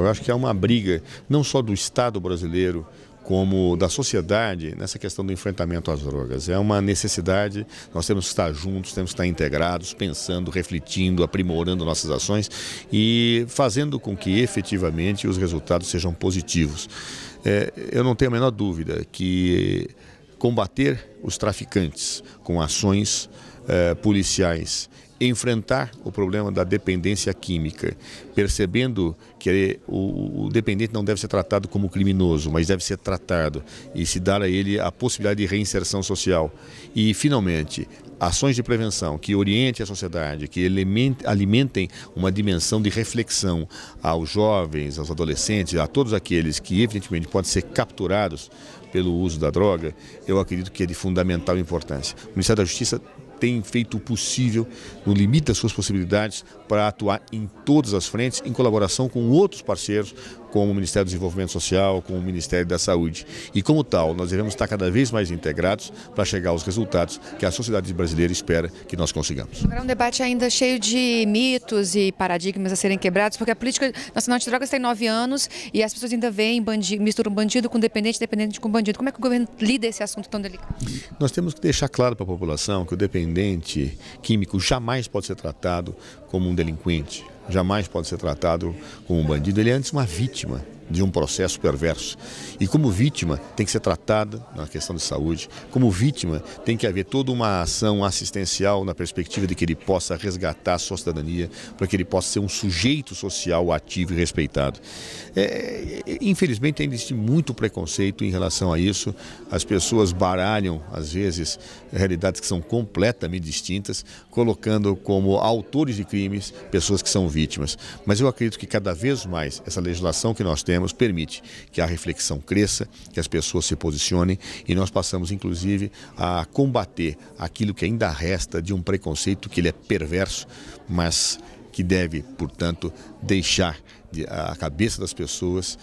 Eu acho que é uma briga, não só do Estado brasileiro, como da sociedade nessa questão do enfrentamento às drogas. É uma necessidade, nós temos que estar juntos, temos que estar integrados, pensando, refletindo, aprimorando nossas ações e fazendo com que efetivamente os resultados sejam positivos. É, eu não tenho a menor dúvida que combater os traficantes com ações é, policiais enfrentar o problema da dependência química, percebendo que o, dependente não deve ser tratado como criminoso, mas deve ser tratado e se dar a ele a possibilidade de reinserção social. E, finalmente, ações de prevenção que orientem a sociedade, que alimentem uma dimensão de reflexão aos jovens, aos adolescentes, a todos aqueles que, evidentemente, podem ser capturados pelo uso da droga, eu acredito que é de fundamental importância. O Ministério da Justiça tem feito o possível, no limite das suas possibilidades, para atuar em todas as frentes, em colaboração com outros parceiros, com o Ministério do Desenvolvimento Social, com o Ministério da Saúde. E como tal, nós devemos estar cada vez mais integrados para chegar aos resultados que a sociedade brasileira espera que nós consigamos. Agora é um debate ainda cheio de mitos e paradigmas a serem quebrados, porque a política nacional de drogas tem nove anos e as pessoas ainda veem, bandido, misturam bandido com dependente, dependente com bandido. Como é que o governo lida esse assunto tão delicado? Nós temos que deixar claro para a população que o dependente químico jamais pode ser tratado como um delinquente jamais pode ser tratado como um bandido. Ele é antes uma vítima de um processo perverso. E como vítima tem que ser tratada na questão de saúde, como vítima tem que haver toda uma ação assistencial na perspectiva de que ele possa resgatar a sua cidadania, para que ele possa ser um sujeito social ativo e respeitado. É, é infelizmente ainda existe muito preconceito em relação a isso, as pessoas baralham, às vezes, realidades que são completamente distintas, colocando como autores de crimes pessoas que são vítimas. Mas eu acredito que cada vez mais essa legislação que nós temos fizemos permite que a reflexão cresça, que as pessoas se posicionem e nós passamos, inclusive, a combater aquilo que ainda resta de um preconceito que ele é perverso, mas que deve, portanto, deixar a cabeça das pessoas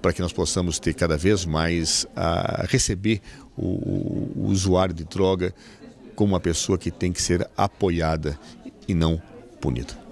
para que nós possamos ter cada vez mais a receber o, o usuário de droga como uma pessoa que tem que ser apoiada e não punida.